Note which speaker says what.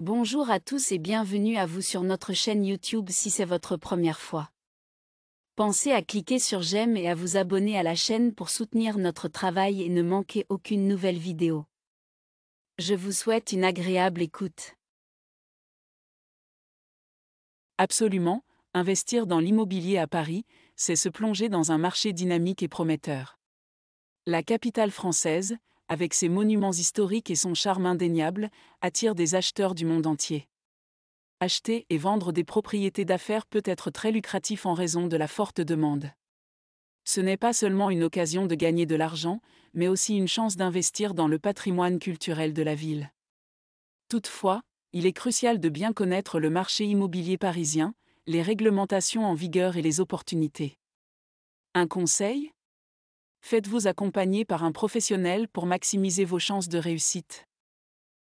Speaker 1: Bonjour à tous et bienvenue à vous sur notre chaîne YouTube si c'est votre première fois. Pensez à cliquer sur j'aime et à vous abonner à la chaîne pour soutenir notre travail et ne manquer aucune nouvelle vidéo. Je vous souhaite une agréable écoute.
Speaker 2: Absolument, investir dans l'immobilier à Paris, c'est se plonger dans un marché dynamique et prometteur. La capitale française, avec ses monuments historiques et son charme indéniable, attire des acheteurs du monde entier. Acheter et vendre des propriétés d'affaires peut être très lucratif en raison de la forte demande. Ce n'est pas seulement une occasion de gagner de l'argent, mais aussi une chance d'investir dans le patrimoine culturel de la ville. Toutefois, il est crucial de bien connaître le marché immobilier parisien, les réglementations en vigueur et les opportunités. Un conseil Faites-vous accompagner par un professionnel pour maximiser vos chances de réussite.